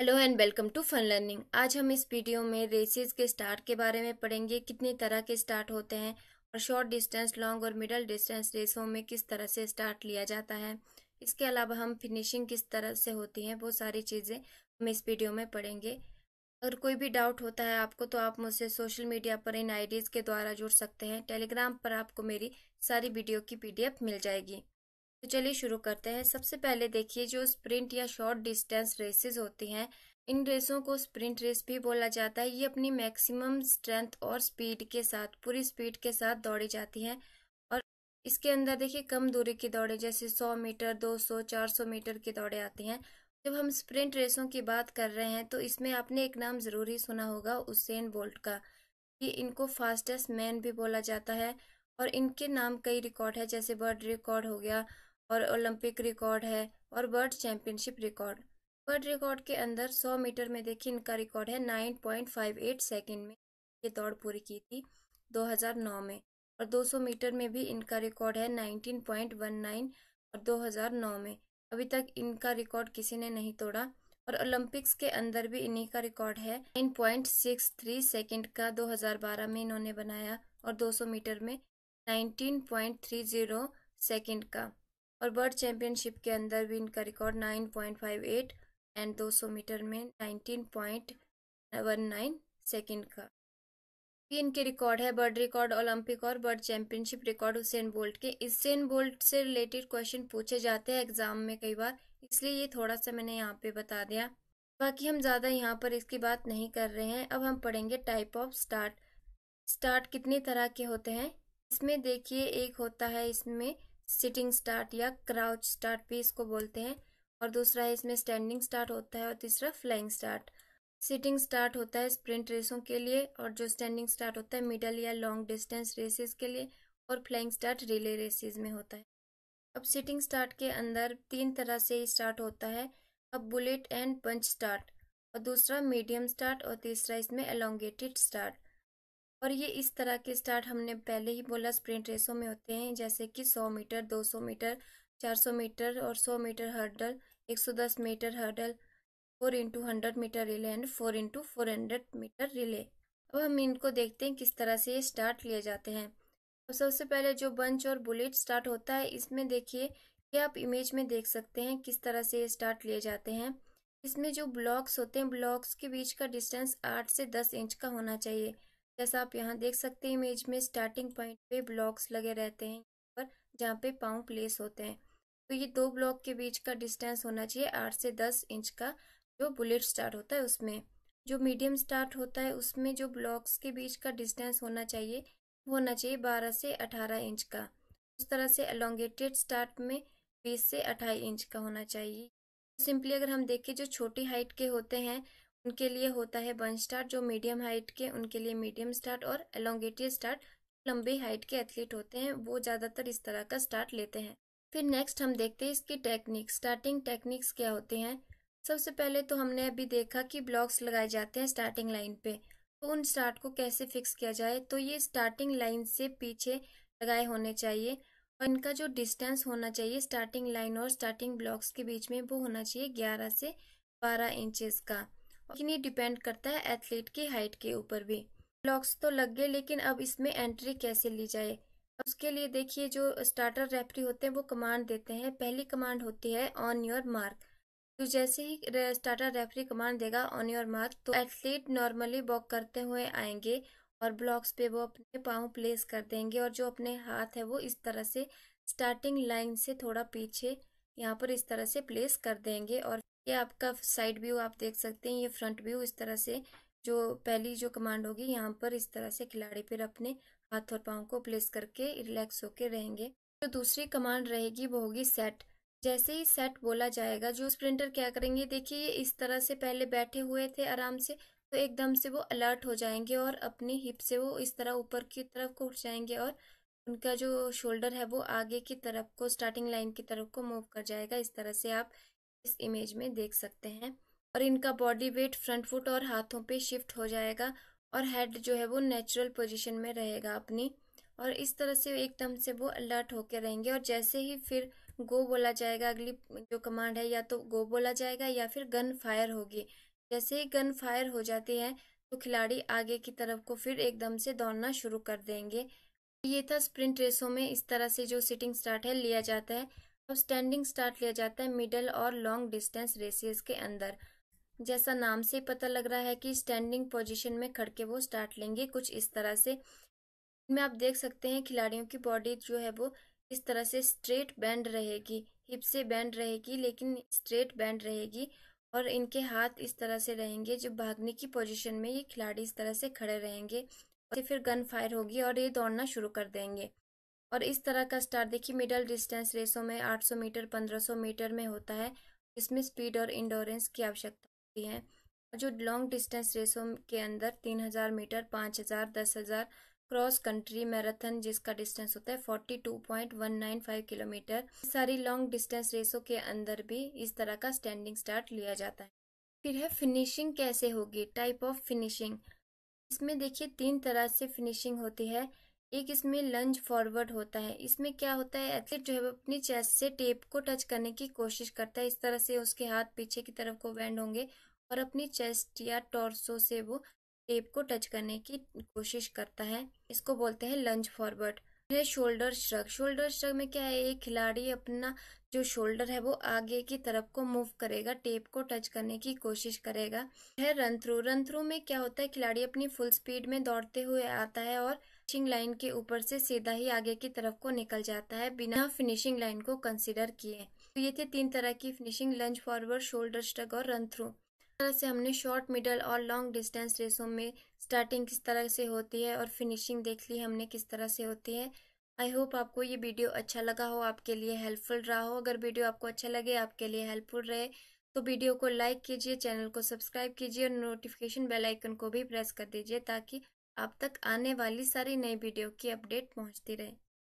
hello and welcome to fun learning आज हम इस वीडियो में रेसेस के स्टार्ट के बारे में पढ़ेंगे कितनी तरह के स्टार्ट होते हैं और शॉर्ट डिस्टेंस लॉन्ग और मिडल डिस्टेंस रेसों में किस तरह से स्टार्ट लिया जाता है इसके अलावा हम फिनिशिंग किस तरह से होती है वो सारी चीज़ें हम इस वीडियो में पढ़ेंगे अगर कोई भी डाउट होता है आपको तो आप मुझसे सोशल मीडिया पर इन आईडीज़ के द्वारा जुड़ सकते हैं टेलीग्राम पर आपको मेरी सारी वीडियो की पी मिल जाएगी तो चलिए शुरू करते हैं सबसे पहले देखिए जो स्प्रिंट या शॉर्ट डिस्टेंस रेसेस होती हैं इन रेसों को स्प्रिंट रेस भी बोला जाता है ये अपनी मैक्सिमम स्ट्रेंथ और स्पीड के साथ पूरी स्पीड के साथ दौड़ी जाती हैं और इसके अंदर देखिए कम दूरी की दौड़े जैसे 100 मीटर 200 400 मीटर की दौड़े आती हैं जब हम स्प्रिंट रेसों की बात कर रहे हैं तो इसमें आपने एक नाम ज़रूर ही सुना होगा उसेन बोल्ट का कि इनको फास्टेस्ट मैन भी बोला जाता है और इनके नाम कई रिकॉर्ड है जैसे बर्ड रिकॉर्ड हो गया और ओलंपिक रिकॉर्ड है और world championship record world record के अंदर 100 मीटर में देखिए इनका रिकॉर्ड है 9.58 सेकंड में ये दौड़ पूरी की थी 2009 में और 200 मीटर में भी इनका रिकॉर्ड है 19.19 और 2009 में अभी तक इनका रिकॉर्ड किसी ने नहीं तोड़ा और ओलंपिक्स के अंदर भी इन्हीं का रिकॉर्ड है थ्री सेकेंड का बारह में इन्होंने बनाया और सौ मीटर में जीरो सेकेंड का और वर्ल्ड चैम्पियनशिप के अंदर भी इनका रिकॉर्ड 9.58 एंड 200 मीटर में 19.19 सेकेंड का ये इनके रिकॉर्ड है वर्ल्ड रिकॉर्ड ओलंपिक और world championship record Usain Bolt के इससेन बोल्ट से रिलेटेड क्वेश्चन पूछे जाते हैं एग्जाम में कई बार इसलिए ये थोड़ा सा मैंने यहाँ पे बता दिया बाकी हम ज़्यादा यहाँ पर इसकी बात नहीं कर रहे हैं अब हम पढ़ेंगे टाइप ऑफ स्टार्ट स्टार्ट कितने तरह के होते हैं इसमें देखिए एक होता है इसमें सिटिंग स्टार्ट या क्राउच स्टार्ट भी इसको बोलते हैं और दूसरा है इसमें स्टैंडिंग स्टार्ट होता है और तीसरा फ्लाइंग स्टार्ट सिटिंग स्टार्ट होता है स्प्रिंट रेसों के लिए और जो स्टैंडिंग स्टार्ट होता है मिडल या लॉन्ग डिस्टेंस रेसेस के लिए और फ्लाइंग स्टार्ट रिले रेसेस में होता है अब सिटिंग स्टार्ट के अंदर तीन तरह से स्टार्ट होता है अब बुलेट एंड पंच स्टार्ट और दूसरा मीडियम स्टार्ट और तीसरा इसमें एलोंगेटेड स्टार्ट और ये इस तरह के स्टार्ट हमने पहले ही बोला स्प्रिंट रेसों में होते हैं जैसे कि 100 मीटर 200 मीटर 400 मीटर और 100 metre hurdle 110 metre hurdle 4 into hundred metre relay and 4 into four metre relay अब हम इनको देखते हैं किस तरह से ये स्टार्ट लिए जाते हैं तो सबसे पहले जो बंच और बुलेट स्टार्ट होता है इसमें देखिए कि आप इमेज में देख सकते हैं किस तरह से ये स्टार्ट लिए जाते हैं इसमें जो ब्लॉक्स होते हैं ब्लॉक्स के बीच का डिस्टेंस आठ से दस इंच का होना चाहिए जैसा आप यहाँ देख सकते हैं इमेज में स्टार्टिंग पॉइंट पे ब्लॉक्स लगे रहते हैं पर जहाँ पे पाँव प्लेस होते हैं तो ये दो ब्लॉक के बीच का डिस्टेंस होना चाहिए आठ से दस इंच का जो बुलेट स्टार्ट होता है उसमें जो मीडियम स्टार्ट होता है उसमें जो ब्लॉक्स के बीच का डिस्टेंस होना चाहिए होना चाहिए बारह से अठारह इंच का उस तरह से एलोंगेटेड स्टार्ट में बीस से अट्ठाईस इंच का होना चाहिए सिंपली तो अगर हम देखें जो छोटी हाइट के होते हैं उनके लिए होता है बन स्टार्ट जो मीडियम हाइट के उनके लिए मीडियम स्टार्ट और एलोंगेटेड स्टार्ट लंबी हाइट के एथलीट होते हैं वो ज़्यादातर इस तरह का स्टार्ट लेते हैं फिर नेक्स्ट हम देखते हैं इसकी टेक्निक स्टार्टिंग टेक्निक्स क्या होते हैं सबसे पहले तो हमने अभी देखा कि ब्लॉक्स लगाए जाते हैं स्टार्टिंग लाइन पे तो उन स्टार्ट को कैसे फिक्स किया जाए तो ये स्टार्टिंग लाइन से पीछे लगाए होने चाहिए और इनका जो डिस्टेंस होना चाहिए स्टार्टिंग लाइन और स्टार्टिंग ब्लॉक्स के बीच में वो होना चाहिए ग्यारह से बारह इंचेस का लेकिन ये डिपेंड करता है एथलीट की हाइट के ऊपर भी ब्लॉक्स तो लग गए लेकिन अब इसमें एंट्री कैसे ली जाए उसके लिए देखिए जो स्टार्टर रेफरी होते हैं वो कमांड देते हैं पहली कमांड होती है ऑन योर मार्क तो जैसे ही स्टार्टर रेफरी कमांड देगा ऑन योर मार्क तो एथलीट नॉर्मली वॉक करते हुए आएंगे और ब्लॉक्स पे वो अपने पाँव प्लेस कर देंगे और जो अपने हाथ है वो इस तरह से स्टार्टिंग लाइन से थोड़ा पीछे यहाँ पर इस तरह से प्लेस कर देंगे और ये आपका साइड व्यू आप देख सकते हैं ये फ्रंट व्यू इस तरह से जो पहली जो कमांड होगी यहाँ पर इस तरह से खिलाड़ी फिर अपने हाथ और पाँव को प्लेस करके रिलैक्स होकर रहेंगे जो तो दूसरी कमांड रहेगी वो होगी सेट जैसे ही सेट बोला जाएगा जो स्प्रिंटर क्या करेंगे देखिए इस तरह से पहले बैठे हुए थे आराम से तो एकदम से वो अलर्ट हो जाएंगे और अपनी हिप से वो इस तरह ऊपर की तरफ को उठ जाएंगे और उनका जो शोल्डर है वो आगे की तरफ को स्टार्टिंग लाइन की तरफ को मूव कर जाएगा इस तरह से आप इस इमेज में देख सकते हैं और इनका बॉडी वेट फ्रंट फुट और हाथों पे शिफ्ट हो जाएगा और हेड जो है वो नेचुरल पोजीशन में रहेगा अपनी और इस तरह से एकदम से वो अलर्ट होकर रहेंगे और जैसे ही फिर गो बोला जाएगा अगली जो कमांड है या तो गो बोला जाएगा या फिर गन फायर होगी जैसे ही गन फायर हो जाती है तो खिलाड़ी आगे की तरफ को फिर एकदम से दौड़ना शुरू कर देंगे ये था स्प्रिंट रेसों में इस तरह से जो सिटिंग स्टार्ट है लिया जाता है आउटस्टैंडिंग तो स्टार्ट लिया जाता है मिडल और लॉन्ग डिस्टेंस रेसेस के अंदर जैसा नाम से पता लग रहा है कि स्टैंडिंग पोजीशन में खड़ के वो स्टार्ट लेंगे कुछ इस तरह से इनमें आप देख सकते हैं खिलाड़ियों की बॉडी जो है वो इस तरह से स्ट्रेट बैंड रहेगी हिप से बैंड रहेगी लेकिन स्ट्रेट बैंड रहेगी और इनके हाथ इस तरह से रहेंगे जो भागने की पोजिशन में ये खिलाड़ी इस तरह से खड़े रहेंगे और फिर गन फायर होगी और ये दौड़ना शुरू कर देंगे और इस तरह का स्टार देखिए मिडल डिस्टेंस रेसों में 800 मीटर 1500 मीटर में होता है इसमें स्पीड और इंडोरेंस की आवश्यकता होती है जो लॉन्ग डिस्टेंस रेसों के अंदर 3000 मीटर 5000 10000 क्रॉस कंट्री मैराथन जिसका डिस्टेंस होता है 42.195 किलोमीटर सारी लॉन्ग डिस्टेंस रेसों के अंदर भी इस तरह का स्टैंडिंग स्टार्ट लिया जाता है फिर है फिनिशिंग कैसे होगी टाइप ऑफ फिनिशिंग इसमें देखिए तीन तरह से फिनिशिंग होती है एक इसमें लंज फॉरवर्ड होता है इसमें क्या होता है एथलीट जो है अपनी चेस्ट से टेप को टच करने की कोशिश करता है इस तरह से उसके हाथ पीछे की तरफ को बैंड होंगे और अपनी चेस्ट या टॉर्सो से वो टेप को टच करने की कोशिश करता है इसको बोलते हैं लंज फॉरवर्ड है शोल्डर श्रग शोल्डर श्रग में क्या है एक खिलाड़ी अपना जो शोल्डर है वो आगे की तरफ को मूव करेगा टेप को टच करने की कोशिश करेगा है रन थ्रू रन थ्रू में क्या होता है खिलाड़ी अपनी फुल स्पीड में दौड़ते हुए आता है और फिनिशिंग लाइन के ऊपर से सीधा ही आगे की तरफ को निकल जाता है बिना फिनिशिंग लाइन को कंसिडर किए तो ये थे तीन तरह की finishing lunge forward shoulder shrug और रन थ्रू तरह से हमने शॉर्ट मिडल और लॉन्ग डिस्टेंस रेसों में स्टार्टिंग किस तरह से होती है और फिनिशिंग देख ली हमने किस तरह से होती है आई होप आपको ये वीडियो अच्छा लगा हो आपके लिए हेल्पफुल रहा हो अगर वीडियो आपको अच्छा लगे आपके लिए हेल्पफुल रहे तो वीडियो को लाइक कीजिए चैनल को सब्सक्राइब कीजिए और नोटिफिकेशन बेल आइकन को भी प्रेस कर दीजिए ताकि आप तक आने वाली सारी नई वीडियो की अपडेट पहुंचती रहे